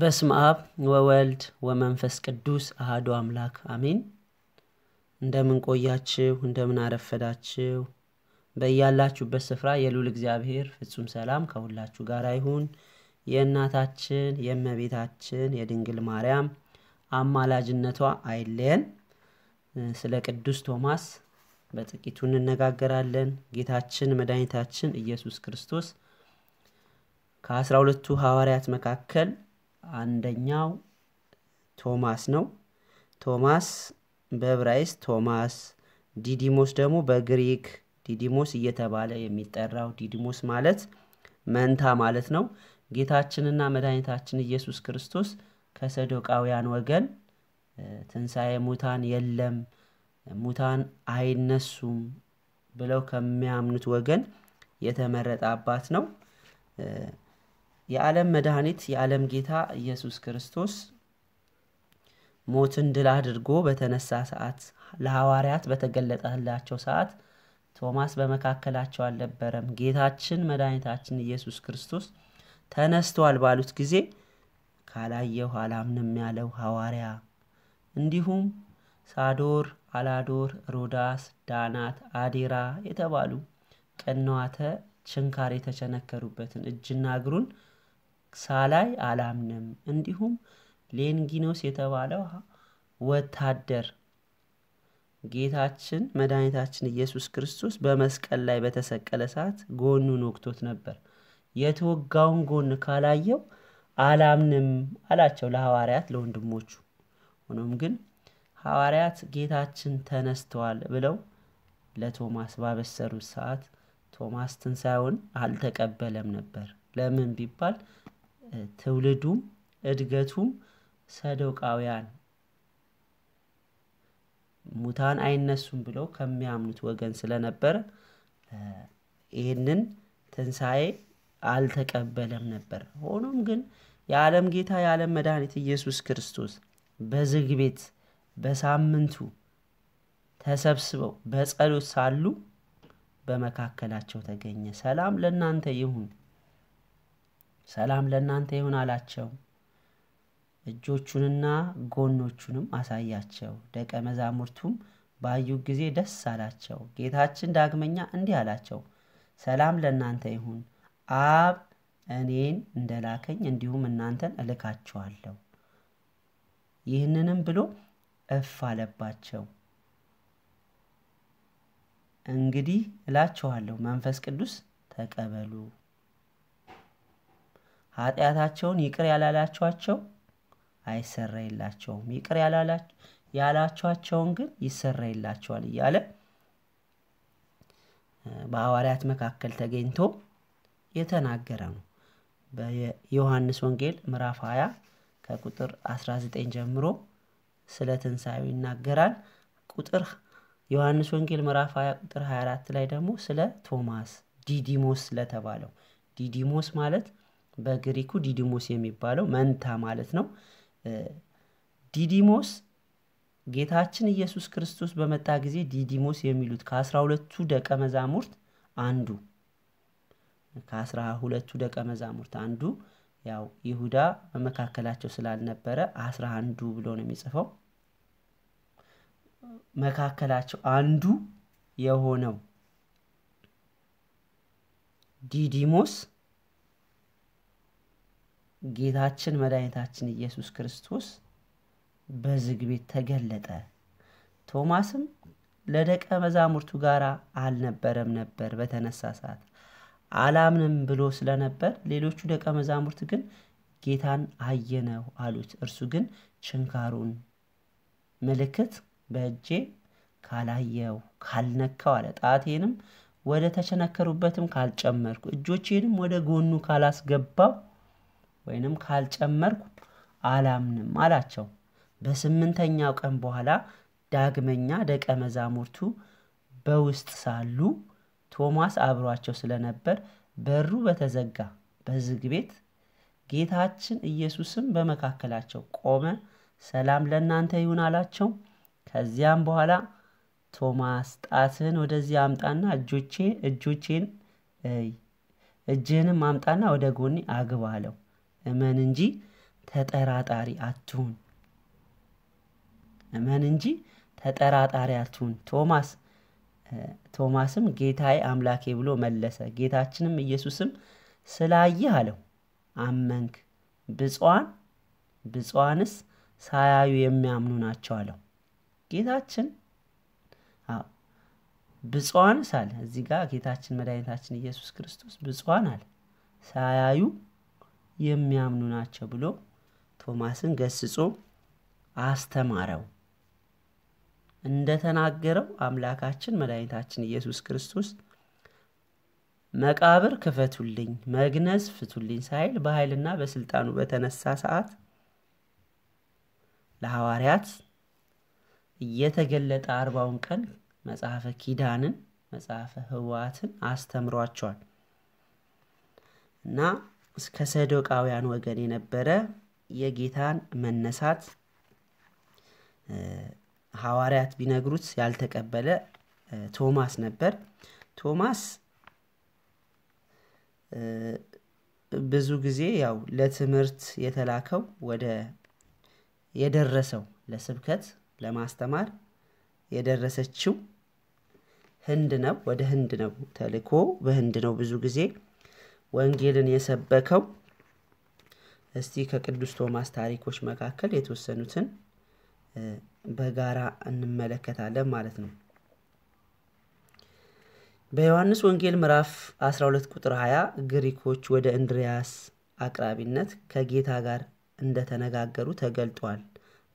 በስም አብ ወወልድ ወመንፈስ ቅዱስ አህዶ አምላክ አሜን። እንደምን ቆያችሁ? እንደምን አረፈዳችሁ? በያላችሁበት ስፍራ የሉል እግዚአብሔር ፍጹም ሰላም ከሁላችሁ ጋር ይሁን። የእናታችን የእመቤታችን የድንግል ማርያም አማላጅነቷ አይለየን። ስለ ቅዱስ ቶማስ በጥቂቱ እንነጋገራለን። ጌታችን መድኃኒታችን ኢየሱስ ክርስቶስ ከአስራ ሁለቱ ሐዋርያት መካከል አንደኛው ቶማስ ነው። ቶማስ በብራይስ ቶማስ፣ ዲዲሞስ ደግሞ በግሪክ ዲዲሞስ እየተባለ የሚጠራው ዲዲሞስ ማለት መንታ ማለት ነው። ጌታችንና መድኃኒታችን ኢየሱስ ክርስቶስ ከሰዶቃውያን ወገን ትንሣኤ ሙታን የለም፣ ሙታን አይነሱም ብለው ከሚያምኑት ወገን የተመረጠ አባት ነው። የዓለም መድኃኒት የዓለም ጌታ ኢየሱስ ክርስቶስ ሞትን ድል አድርጎ በተነሳ ሰዓት ለሐዋርያት በተገለጠላቸው ሰዓት ቶማስ በመካከላቸው አልነበረም። ጌታችን መድኃኒታችን ኢየሱስ ክርስቶስ ተነስቷል ባሉት ጊዜ ካላየሁ አላምንም ያለው ሐዋርያ እንዲሁም ሳዶር፣ አላዶር፣ ሮዳስ፣ ዳናት፣ አዴራ የተባሉ ቅንዋተ ችንካር የተቸነከሩበትን እጅና እግሩን ሳላይ አላምንም። እንዲሁም ሌንጊኖስ የተባለው ወታደር ጌታችን መድኃኒታችን ኢየሱስ ክርስቶስ በመስቀል ላይ በተሰቀለ ሰዓት ጎኑን ወቅቶት ነበር። የተወጋውን ጎን ካላየው አላምንም አላቸው ለሐዋርያት ለወንድሞቹ። ሆኖም ግን ሐዋርያት ጌታችን ተነስተዋል ብለው ለቶማስ ባበሰሩት ሰዓት ቶማስ ትንሣኤውን አልተቀበለም ነበር። ለምን ቢባል ትውልዱም እድገቱም ሰዶቃውያን ሙታን አይነሱም ብለው ከሚያምኑት ወገን ስለነበረ ይህንን ትንሣኤ አልተቀበለም ነበር። ሆኖም ግን የዓለም ጌታ የዓለም መድኃኒት ኢየሱስ ክርስቶስ በዝግ ቤት በሳምንቱ ተሰብስበው በጸሎት ሳሉ በመካከላቸው ተገኘ። ሰላም ለእናንተ ይሁን ሰላም ለእናንተ ይሁን አላቸው። እጆቹንና ጎኖቹንም አሳያቸው። ደቀ መዛሙርቱም ባዩ ጊዜ ደስ አላቸው። ጌታችን ዳግመኛ እንዲህ አላቸው፣ ሰላም ለእናንተ ይሁን። አብ እኔን እንደላከኝ እንዲሁም እናንተን እልካችኋለሁ። ይህንንም ብሎ እፍ አለባቸው። እንግዲህ እላችኋለሁ መንፈስ ቅዱስ ተቀበሉ። ኃጢአታቸውን ይቅር ያላላችኋቸው አይሰረይላቸውም፣ ይቅር ያላችኋቸውን ግን ይሰረይላቸዋል እያለ በሐዋርያት መካከል ተገኝቶ የተናገረ ነው። በዮሐንስ ወንጌል ምዕራፍ 20 ከቁጥር 19 ጀምሮ ስለ ትንሣኤው ይናገራል። ቁጥር ዮሐንስ ወንጌል ምዕራፍ 20 ቁጥር 24 ላይ ደግሞ ስለ ቶማስ ዲዲሞስ ስለተባለው ዲዲሞስ ማለት በግሪኩ ዲዲሞስ የሚባለው መንታ ማለት ነው። ዲዲሞስ ጌታችን ኢየሱስ ክርስቶስ በመጣ ጊዜ ዲዲሞስ የሚሉት ከአስራ ሁለቱ ደቀ መዛሙርት አንዱ ከአስራ ሁለቱ ደቀ መዛሙርት አንዱ ያው ይሁዳ በመካከላቸው ስላልነበረ አስራ አንዱ ብሎ ነው የሚጽፈው። መካከላቸው አንዱ የሆነው ዲዲሞስ ጌታችን መድኃኒታችን ኢየሱስ ክርስቶስ በዝግ ቤት ተገለጠ። ቶማስም ለደቀ መዛሙርቱ ጋር አልነበረም ነበር በተነሳ ሰዓት አላምንም ብሎ ስለነበር፣ ሌሎቹ ደቀ መዛሙርት ግን ጌታን አየነው አሉት። እርሱ ግን ችንካሩን ምልክት በእጄ ካላየው ካልነካው አለ፣ ጣቴንም ወደ ተቸነከሩበትም ካልጨመርኩ፣ እጆቼንም ወደ ጎኑ ካላስገባው ወይንም ካልጨመርኩ አላምንም አላቸው። በስምንተኛው ቀን በኋላ ዳግመኛ ደቀ መዛሙርቱ በውስጥ ሳሉ ቶማስ አብሯቸው ስለነበር በሩ በተዘጋ በዝግ ቤት ጌታችን ኢየሱስም በመካከላቸው ቆመ፣ ሰላም ለእናንተ ይሁን አላቸው። ከዚያም በኋላ ቶማስ ጣትህን ወደዚህ አምጣና እጆቼ እጆቼን እጅህንም አምጣና ወደ ጎኔ አግባ አለው። እመን እንጂ ተጠራጣሪ አትሁን። እመን እንጂ ተጠራጣሪ አትሁን። ቶማስ ቶማስም ጌታዬ አምላኬ ብሎ መለሰ። ጌታችንም ኢየሱስም ስላየህ አለው አመንክ፣ ብፁዓን ብፁዓንስ ሳያዩ የሚያምኑ ናቸው አለው። ጌታችን ብፁዓንስ አለ። እዚህ ጋር ጌታችን መድኃኒታችን ኢየሱስ ክርስቶስ ብፁዓን አለ ሳያዩ የሚያምኑ ናቸው ብሎ ቶማስን ገስጾ አስተማረው። እንደተናገረው አምላካችን መድኃኒታችን ኢየሱስ ክርስቶስ መቃብር ክፈቱልኝ፣ መግነዝ ፍቱልኝ ሳይል በኃይልና በስልጣኑ በተነሳ ሰዓት ለሐዋርያት እየተገለጠ አርባውን ቀን መጽሐፈ ኪዳንን መጽሐፈ ህዋትን አስተምሯቸዋል እና ከሰዶቃውያን ወገን የነበረ የጌታን መነሳት ሐዋርያት ቢነግሩት ያልተቀበለ ቶማስ ነበር። ቶማስ ብዙ ጊዜ ያው ለትምህርት የተላከው ወደ የደረሰው ለስብከት ለማስተማር የደረሰችው ህንድ ነው። ወደ ህንድ ነው ተልኮ በህንድ ነው ብዙ ጊዜ ወንጌልን የሰበከው? እስቲ ከቅዱስ ቶማስ ታሪኮች መካከል የተወሰኑትን በጋራ እንመለከታለን ማለት ነው። በዮሐንስ ወንጌል ምዕራፍ 12 ቁጥር 20 ግሪኮች ወደ እንድሪያስ አቅራቢነት ከጌታ ጋር እንደተነጋገሩ ተገልጧል።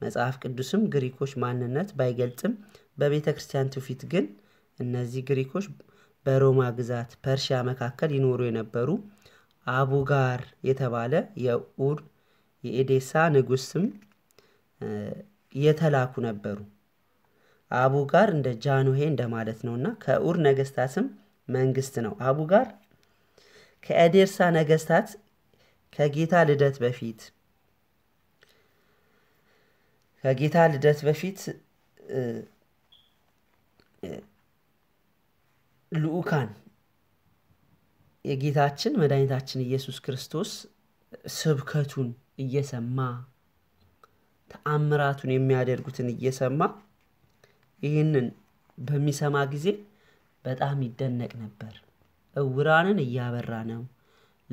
መጽሐፍ ቅዱስም ግሪኮች ማንነት ባይገልጽም በቤተ ክርስቲያን ትውፊት ግን እነዚህ ግሪኮች በሮማ ግዛት ፐርሺያ መካከል ይኖሩ የነበሩ አቡጋር የተባለ የኡር የኤዴሳ ንጉስም የተላኩ ነበሩ። አቡጋር እንደ ጃንሆይ እንደማለት ነው እና ከኡር ነገስታትም መንግስት ነው። አቡጋር ከኤዴርሳ ነገስታት ከጌታ ልደት በፊት ከጌታ ልደት በፊት ልዑካን የጌታችን መድኃኒታችን ኢየሱስ ክርስቶስ ስብከቱን እየሰማ ተአምራቱን የሚያደርጉትን እየሰማ ይህንን በሚሰማ ጊዜ በጣም ይደነቅ ነበር። እውራንን እያበራ ነው፣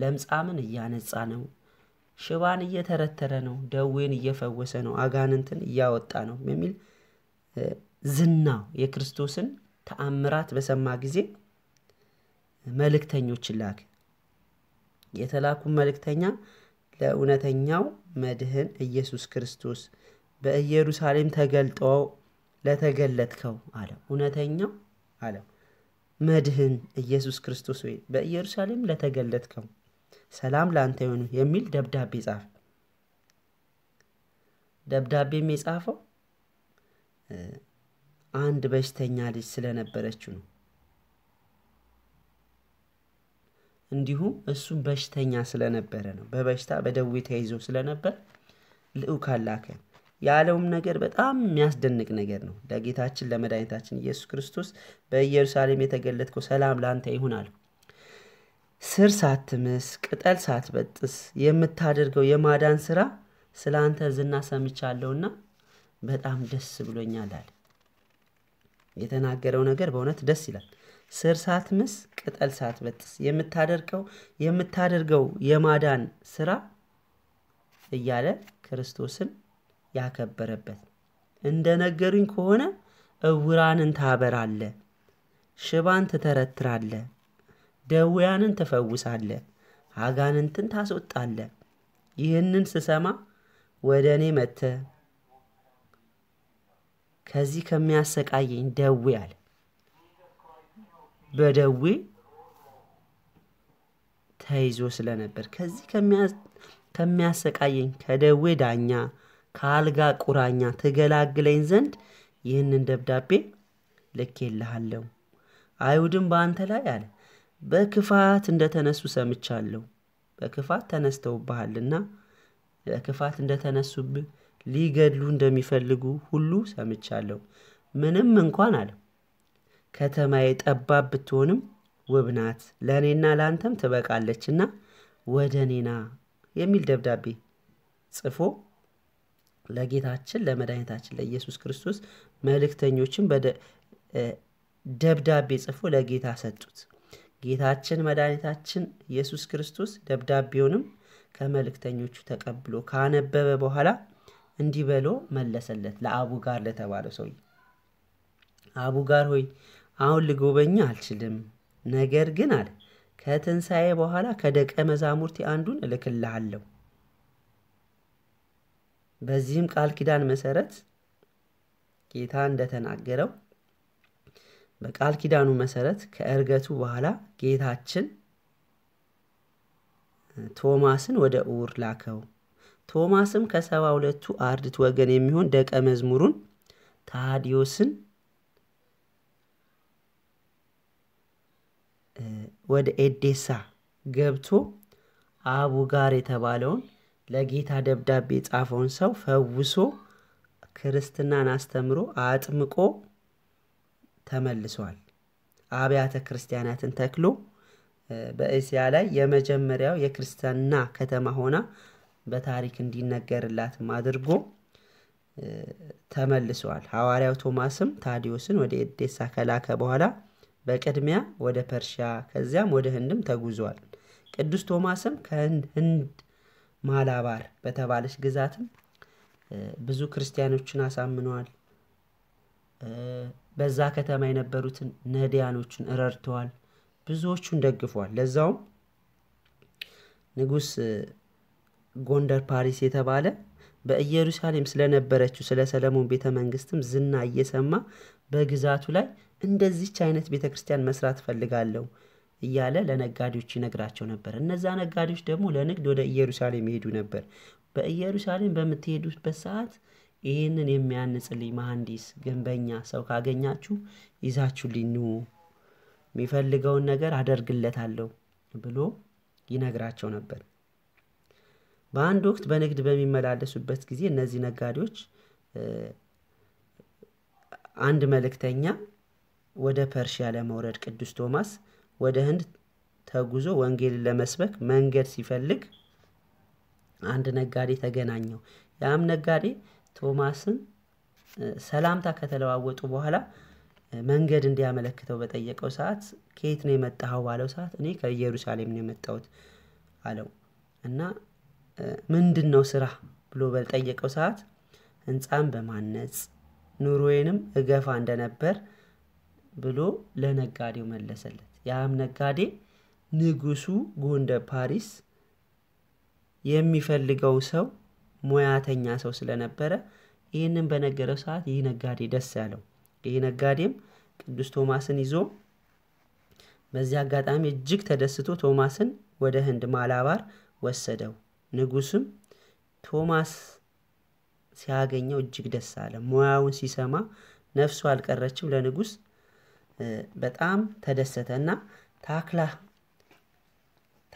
ለምጻምን እያነጻ ነው፣ ሽባን እየተረተረ ነው፣ ደዌን እየፈወሰ ነው፣ አጋንንትን እያወጣ ነው የሚል ዝናው የክርስቶስን ተአምራት በሰማ ጊዜ መልእክተኞችን ላክ። የተላኩ መልእክተኛ ለእውነተኛው መድህን ኢየሱስ ክርስቶስ በኢየሩሳሌም ተገልጦ ለተገለጥከው አለ እውነተኛው አለ መድህን ኢየሱስ ክርስቶስ ወይ በኢየሩሳሌም ለተገለጥከው ሰላም ለአንተ ይሆኑ የሚል ደብዳቤ ጻፈ። ደብዳቤም የጻፈው አንድ በሽተኛ ልጅ ስለነበረችው ነው። እንዲሁም እሱም በሽተኛ ስለነበረ ነው። በበሽታ በደዌ ተይዞ ስለነበር ልዑክ አላከን። ያለውም ነገር በጣም የሚያስደንቅ ነገር ነው። ለጌታችን ለመድኃኒታችን ኢየሱስ ክርስቶስ በኢየሩሳሌም የተገለጥከው ሰላም ላንተ ይሁን አለ። ስር ሳትምስ ቅጠል ሳትበጥስ የምታደርገው የማዳን ስራ ስለ አንተ ዝና ሰምቻለሁና በጣም ደስ ብሎኛል አለ። የተናገረው ነገር በእውነት ደስ ይላል። ስር ሳትምስ ቅጠል ሳትበጥስ የምታደርገው የምታደርገው የማዳን ስራ እያለ ክርስቶስን ያከበረበት እንደነገሩኝ ከሆነ እውራንን ታበራለ፣ ሽባን ትተረትራለ፣ ደውያንን ትፈውሳለ፣ አጋንንትን ታስወጣለ። ይህንን ስሰማ ወደ እኔ መጥተህ ከዚህ ከሚያሰቃየኝ ደዌ አለ። በደዌ ተይዞ ስለነበር ከዚህ ከሚያሰቃየኝ ከደዌ ዳኛ ከአልጋ ቁራኛ ትገላግለኝ ዘንድ ይህንን ደብዳቤ ልኬልሃለሁ። አይሁድም በአንተ ላይ አለ በክፋት እንደተነሱ ሰምቻለሁ። በክፋት ተነስተውብሃልና በክፋት እንደተነሱብህ ሊገድሉ እንደሚፈልጉ ሁሉ ሰምቻለሁ። ምንም እንኳን አለ ከተማዬ ጠባብ ብትሆንም ውብ ናት፣ ለእኔና ለአንተም ትበቃለችና ወደ እኔና የሚል ደብዳቤ ጽፎ ለጌታችን ለመድኃኒታችን ለኢየሱስ ክርስቶስ መልእክተኞችን ደብዳቤ ጽፎ ለጌታ ሰጡት። ጌታችን መድኃኒታችን ኢየሱስ ክርስቶስ ደብዳቤውንም ከመልእክተኞቹ ተቀብሎ ካነበበ በኋላ እንዲህ በሎ መለሰለት ለአቡጋር ለተባለው ሰውዬ። አቡጋር ሆይ አሁን ልጎበኝ አልችልም፣ ነገር ግን አለ ከትንሣኤ በኋላ ከደቀ መዛሙርቴ አንዱን እልክልሃለሁ። በዚህም ቃል ኪዳን መሰረት ጌታ እንደተናገረው በቃል ኪዳኑ መሰረት ከእርገቱ በኋላ ጌታችን ቶማስን ወደ እውር ላከው። ቶማስም ከሰባ ሁለቱ አርድት ወገን የሚሆን ደቀ መዝሙሩን ታዲዮስን ወደ ኤዴሳ ገብቶ አቡ ጋር የተባለውን ለጌታ ደብዳቤ የጻፈውን ሰው ፈውሶ ክርስትናን አስተምሮ አጥምቆ ተመልሷል። አብያተ ክርስቲያናትን ተክሎ በእስያ ላይ የመጀመሪያው የክርስትና ከተማ ሆና በታሪክ እንዲነገርላትም አድርጎ ተመልሰዋል። ሐዋርያው ቶማስም ታዲዮስን ወደ ኤዴሳ ከላከ በኋላ በቅድሚያ ወደ ፐርሻ ከዚያም ወደ ህንድም ተጉዟል። ቅዱስ ቶማስም ከህንድ ማላባር በተባለች ግዛትም ብዙ ክርስቲያኖችን አሳምነዋል። በዛ ከተማ የነበሩትን ነዲያኖችን እረድተዋል ብዙዎቹን ደግፏል። ለዛውም ንጉስ ጎንደር ፓሪስ የተባለ በኢየሩሳሌም ስለነበረችው ስለ ሰለሞን ቤተ መንግስትም ዝና እየሰማ በግዛቱ ላይ እንደዚች አይነት ቤተ ክርስቲያን መስራት ፈልጋለሁ እያለ ለነጋዴዎች ይነግራቸው ነበር። እነዛ ነጋዴዎች ደግሞ ለንግድ ወደ ኢየሩሳሌም ይሄዱ ነበር። በኢየሩሳሌም በምትሄዱበት ሰዓት ይህንን የሚያንጽልኝ መሐንዲስ፣ ግንበኛ ሰው ካገኛችሁ ይዛችሁልኝ ኑ፣ የሚፈልገውን ነገር አደርግለታለሁ ብሎ ይነግራቸው ነበር። በአንድ ወቅት በንግድ በሚመላለሱበት ጊዜ እነዚህ ነጋዴዎች አንድ መልእክተኛ ወደ ፐርሺያ ለመውረድ ቅዱስ ቶማስ ወደ ህንድ ተጉዞ ወንጌልን ለመስበክ መንገድ ሲፈልግ አንድ ነጋዴ ተገናኘው። ያም ነጋዴ ቶማስን ሰላምታ ከተለዋወጡ በኋላ መንገድ እንዲያመለክተው በጠየቀው ሰዓት ከየት ነው የመጣኸው ባለው ሰዓት እኔ ከኢየሩሳሌም ነው የመጣሁት አለው እና ምንድን ነው ስራ ብሎ በጠየቀው ሰዓት ህንፃን በማነጽ ኑሮዬንም እገፋ እንደነበር ብሎ ለነጋዴው መለሰለት። ያም ነጋዴ ንጉሱ ጎንደር ፓሪስ የሚፈልገው ሰው ሙያተኛ ሰው ስለነበረ ይህንን በነገረው ሰዓት ይህ ነጋዴ ደስ ያለው። ይህ ነጋዴም ቅዱስ ቶማስን ይዞ በዚህ አጋጣሚ እጅግ ተደስቶ ቶማስን ወደ ህንድ ማላባር ወሰደው። ንጉስም ቶማስ ሲያገኘው እጅግ ደስ አለ። ሙያውን ሲሰማ ነፍሱ አልቀረችም። ለንጉስ በጣም ተደሰተ እና ታክላ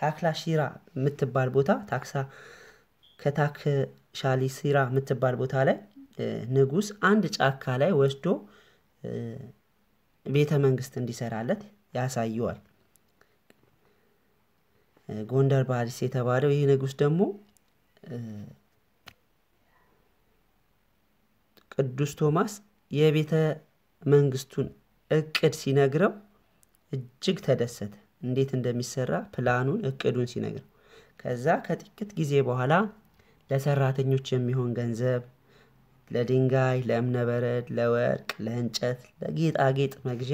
ታክላ ሺራ የምትባል ቦታ ታክሳ ሻሊ ሲራ የምትባል ቦታ ላይ ንጉስ አንድ ጫካ ላይ ወስዶ ቤተ መንግስት እንዲሰራለት ያሳየዋል። ጎንደር ባሪስ የተባለው ይህ ንጉስ ደግሞ ቅዱስ ቶማስ የቤተ መንግስቱን እቅድ ሲነግረው እጅግ ተደሰተ። እንዴት እንደሚሰራ ፕላኑን እቅዱን ሲነግረው ከዛ ከጥቂት ጊዜ በኋላ ለሰራተኞች የሚሆን ገንዘብ፣ ለድንጋይ፣ ለእምነበረድ፣ ለወርቅ፣ ለእንጨት፣ ለጌጣጌጥ መግዣ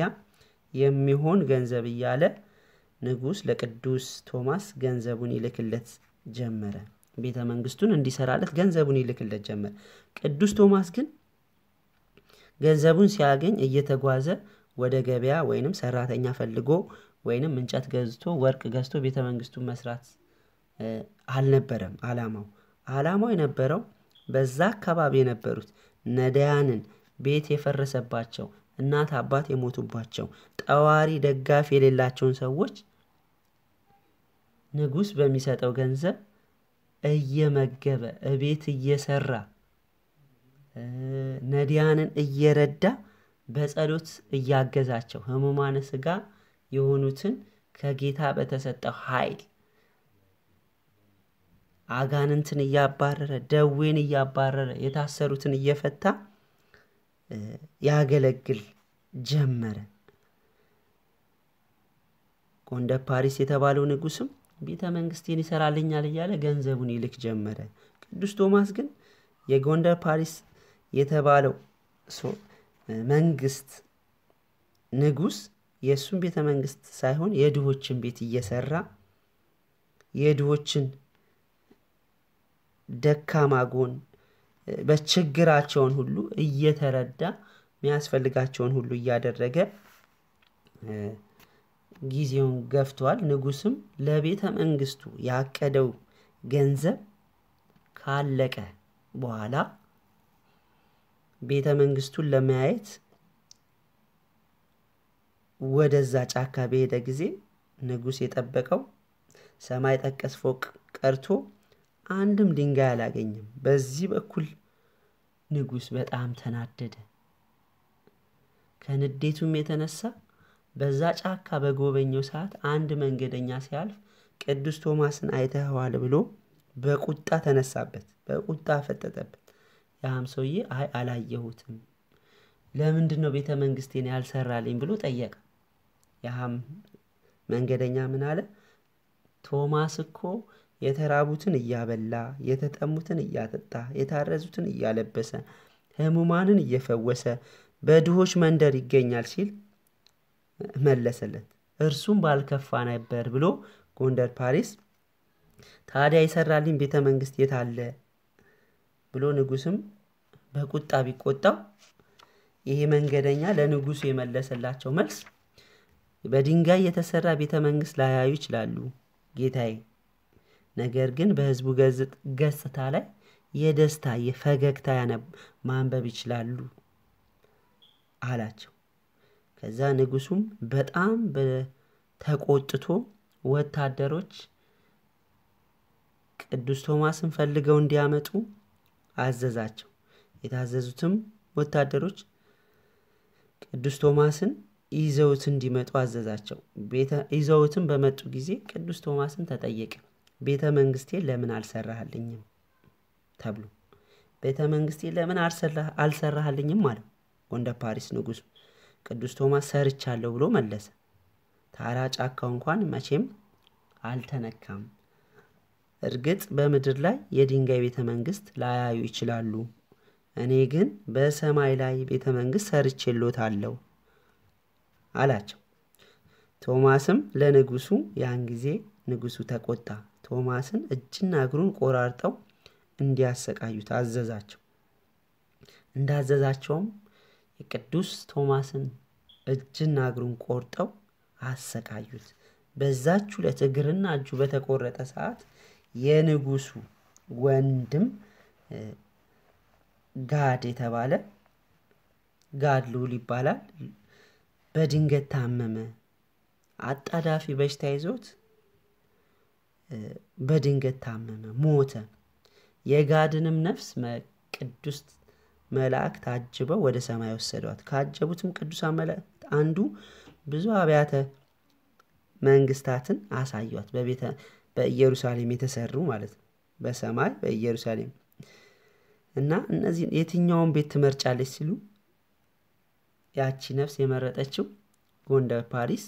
የሚሆን ገንዘብ እያለ ንጉስ ለቅዱስ ቶማስ ገንዘቡን ይልክለት ጀመረ። ቤተ መንግስቱን እንዲሰራለት ገንዘቡን ይልክለት ጀመረ። ቅዱስ ቶማስ ግን ገንዘቡን ሲያገኝ እየተጓዘ ወደ ገበያ ወይንም ሰራተኛ ፈልጎ ወይንም እንጨት ገዝቶ ወርቅ ገዝቶ ቤተ መንግስቱን መስራት አልነበረም አላማው። አላማው የነበረው በዛ አካባቢ የነበሩት ነዳያንን ቤት የፈረሰባቸው እናት አባት የሞቱባቸው ጠዋሪ ደጋፊ የሌላቸውን ሰዎች ንጉሥ በሚሰጠው ገንዘብ እየመገበ እቤት እየሰራ ነዲያንን እየረዳ በጸሎት እያገዛቸው ህሙማነ ስጋ የሆኑትን ከጌታ በተሰጠው ኃይል አጋንንትን እያባረረ ደዌን እያባረረ የታሰሩትን እየፈታ ያገለግል ጀመረ። ጎንደ ፓሪስ የተባለው ንጉስም ቤተ መንግስቴን ይሰራልኛል እያለ ገንዘቡን ይልክ ጀመረ። ቅዱስ ቶማስ ግን የጎንደር ፓሪስ የተባለው መንግስት ንጉስ የእሱን ቤተ መንግስት ሳይሆን የድሆችን ቤት እየሰራ የድሆችን ደካማ ጎን በችግራቸውን ሁሉ እየተረዳ የሚያስፈልጋቸውን ሁሉ እያደረገ ጊዜውን ገፍቷል። ንጉስም ለቤተ መንግስቱ ያቀደው ገንዘብ ካለቀ በኋላ ቤተ መንግስቱን ለማየት ወደዛ ጫካ በሄደ ጊዜ ንጉስ የጠበቀው ሰማይ ጠቀስ ፎቅ ቀርቶ አንድም ድንጋይ አላገኘም። በዚህ በኩል ንጉስ በጣም ተናደደ። ከንዴቱም የተነሳ በዛ ጫካ በጎበኘው ሰዓት አንድ መንገደኛ ሲያልፍ ቅዱስ ቶማስን አይተኸዋል ብሎ በቁጣ ተነሳበት፣ በቁጣ ፈጠጠበት። ያም ሰውዬ አይ አላየሁትም፣ ለምንድን ነው ቤተ መንግስቴን ያልሰራልኝ ብሎ ጠየቀ። ያም መንገደኛ ምን አለ? ቶማስ እኮ የተራቡትን እያበላ የተጠሙትን እያጠጣ የታረዙትን እያለበሰ ህሙማንን እየፈወሰ በድሆች መንደር ይገኛል ሲል መለሰለት። እርሱም ባልከፋ ነበር ብሎ ጎንደር ፓሪስ ታዲያ ይሰራልኝ ቤተ መንግስት የት አለ ብሎ ንጉስም በቁጣ ቢቆጣው ይሄ መንገደኛ ለንጉሱ የመለሰላቸው መልስ በድንጋይ የተሰራ ቤተ መንግስት ላያዩ ይችላሉ ጌታዬ፣ ነገር ግን በህዝቡ ገጽታ ላይ የደስታ የፈገግታ ማንበብ ይችላሉ አላቸው። ከዛ ንጉሱም በጣም ተቆጥቶ ወታደሮች ቅዱስ ቶማስን ፈልገው እንዲያመጡ አዘዛቸው። የታዘዙትም ወታደሮች ቅዱስ ቶማስን ይዘውት እንዲመጡ አዘዛቸው። ይዘውትም በመጡ ጊዜ ቅዱስ ቶማስን ተጠየቀ። ቤተ መንግስቴ ለምን አልሰራህልኝም ተብሎ ቤተ መንግስቴ ለምን አልሰራሃልኝም አለ ወንደ ፓሪስ ንጉሱ። ቅዱስ ቶማስ ሰርቻለሁ ብሎ መለሰ። ታራ ጫካው እንኳን መቼም አልተነካም። እርግጥ በምድር ላይ የድንጋይ ቤተ መንግስት ላያዩ ይችላሉ። እኔ ግን በሰማይ ላይ ቤተ መንግስት ሰርቼሎታለሁ አላቸው። ቶማስም ለንጉሱ ያን ጊዜ ንጉሱ ተቆጣ። ቶማስን እጅና እግሩን ቆራርጠው እንዲያሰቃዩት አዘዛቸው። እንዳዘዛቸውም የቅዱስ ቶማስን እጅና እግሩን ቆርጠው አሰቃዩት። በዛች ዕለት እግርና እጁ በተቆረጠ ሰዓት የንጉሱ ወንድም ጋድ የተባለ ጋድ ልውል ይባላል። በድንገት ታመመ። አጣዳፊ በሽታ ይዞት በድንገት ታመመ፣ ሞተ። የጋድንም ነፍስ ቅዱስ መላእክት አጅበው ወደ ሰማይ ወሰዷት። ካጀቡትም ቅዱሳን መላእክት አንዱ ብዙ አብያተ መንግስታትን አሳዩት። በቤተ በኢየሩሳሌም የተሰሩ ማለት ነው። በሰማይ በኢየሩሳሌም እና እነዚህ የትኛውን ቤት ትመርጫለች ሲሉ ያቺ ነፍስ የመረጠችው ጎንደር ፓሪስ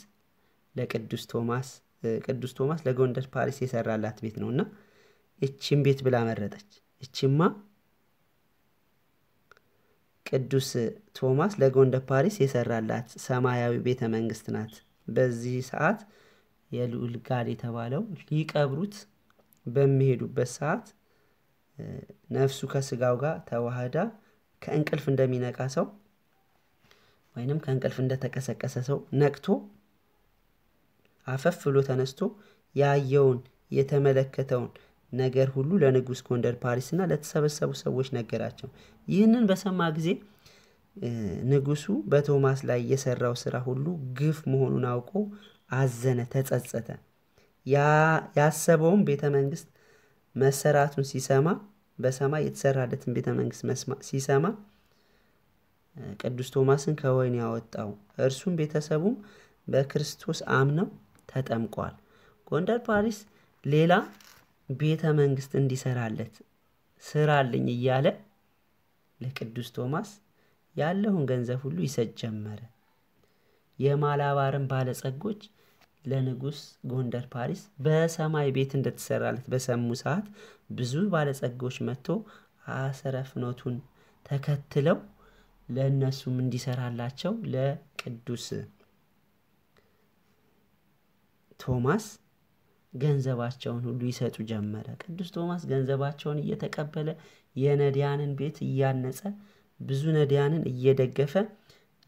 ለቅዱስ ቶማስ ቅዱስ ቶማስ ለጎንደር ፓሪስ የሰራላት ቤት ነው እና እቺም ቤት ብላ መረጠች። እቺማ ቅዱስ ቶማስ ለጎንደ ፓሪስ የሰራላት ሰማያዊ ቤተ መንግስት ናት። በዚህ ሰዓት የልዑል ጋድ የተባለው ሊቀብሩት በሚሄዱበት ሰዓት ነፍሱ ከስጋው ጋር ተዋህዳ ከእንቅልፍ እንደሚነቃ ሰው ወይንም ከእንቅልፍ እንደተቀሰቀሰ ሰው ነቅቶ አፈፍሎ ተነስቶ ያየውን የተመለከተውን ነገር ሁሉ ለንጉስ ጎንደር ፓሪስ እና ለተሰበሰቡ ሰዎች ነገራቸው። ይህንን በሰማ ጊዜ ንጉሱ በቶማስ ላይ የሰራው ስራ ሁሉ ግፍ መሆኑን አውቆ አዘነ፣ ተጸጸተ። ያሰበውም ቤተ መንግስት መሰራቱን ሲሰማ በሰማይ የተሰራለትን ቤተ መንግስት ሲሰማ ቅዱስ ቶማስን ከወይን ያወጣው። እርሱም ቤተሰቡም በክርስቶስ አምነው ተጠምቋል። ጎንደር ፓሪስ ሌላ ቤተ መንግስት እንዲሰራለት ስራልኝ እያለ ለቅዱስ ቶማስ ያለውን ገንዘብ ሁሉ ይሰጥ ጀመረ። የማላባርን ባለጸጎች ለንጉስ ጎንደር ፓሪስ በሰማይ ቤት እንደተሰራለት በሰሙ ሰዓት ብዙ ባለጸጎች መጥቶ አሰረፍኖቱን ተከትለው ለእነሱም እንዲሰራላቸው ለቅዱስ ቶማስ ገንዘባቸውን ሁሉ ይሰጡ ጀመረ። ቅዱስ ቶማስ ገንዘባቸውን እየተቀበለ የነዳያንን ቤት እያነጸ ብዙ ነዳያንን እየደገፈ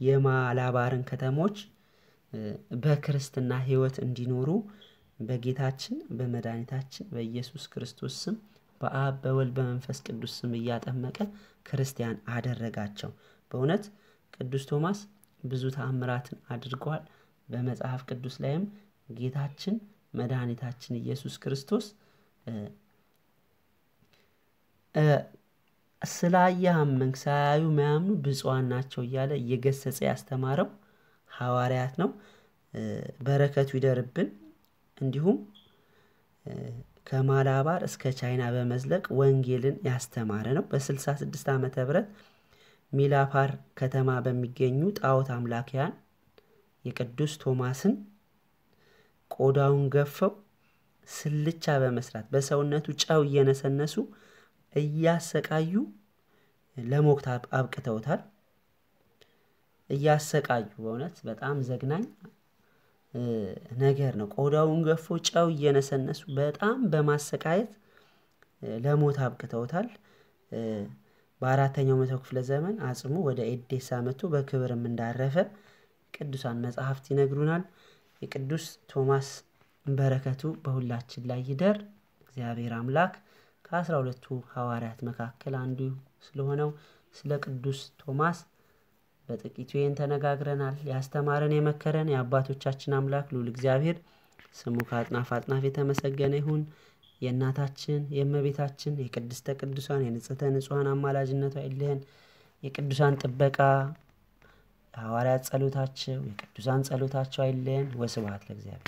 የማላባርን ከተሞች በክርስትና ሕይወት እንዲኖሩ በጌታችን በመድኃኒታችን በኢየሱስ ክርስቶስ ስም በአብ በወልድ በመንፈስ ቅዱስ ስም እያጠመቀ ክርስቲያን አደረጋቸው። በእውነት ቅዱስ ቶማስ ብዙ ተአምራትን አድርገዋል። በመጽሐፍ ቅዱስ ላይም ጌታችን መድኃኒታችን ኢየሱስ ክርስቶስ ስላያመንክ ሳያዩ መያምኑ ብፅዋን ናቸው እያለ እየገሰጸ ያስተማረው ሐዋርያት ነው። በረከቱ ይደርብን። እንዲሁም ከማላባር እስከ ቻይና በመዝለቅ ወንጌልን ያስተማረ ነው። በ66 ዓመተ ብረት ሚላፓር ከተማ በሚገኙ ጣዖት አምላኪያን የቅዱስ ቶማስን ቆዳውን ገፈው ስልቻ በመስራት በሰውነቱ ጨው እየነሰነሱ እያሰቃዩ ለሞክት አብቅተውታል። እያሰቃዩ በእውነት በጣም ዘግናኝ ነገር ነው። ቆዳውን ገፎ ጨው እየነሰነሱ በጣም በማሰቃየት ለሞት አብቅተውታል። በአራተኛው መቶ ክፍለ ዘመን አጽሙ ወደ ኤዴሳ መቶ በክብርም እንዳረፈ ቅዱሳን መጽሐፍት ይነግሩናል። የቅዱስ ቶማስ በረከቱ በሁላችን ላይ ይደር። እግዚአብሔር አምላክ ከአስራ ሁለቱ ሐዋርያት መካከል አንዱ ስለሆነው ስለ ቅዱስ ቶማስ በጥቂቱ ይህን ተነጋግረናል። ያስተማረን የመከረን የአባቶቻችን አምላክ ልዑል እግዚአብሔር ስሙ ከአጥናፍ አጥናፍ የተመሰገነ ይሁን። የእናታችን የእመቤታችን የቅድስተ ቅዱሷን የንጽተ ንጹሐን አማላጅነቷ አይለየን። የቅዱሳን ጥበቃ የሐዋርያት ጸሎታቸው፣ የቅዱሳን ጸሎታቸው አይለየን። ወስብሐት ለእግዚአብሔር።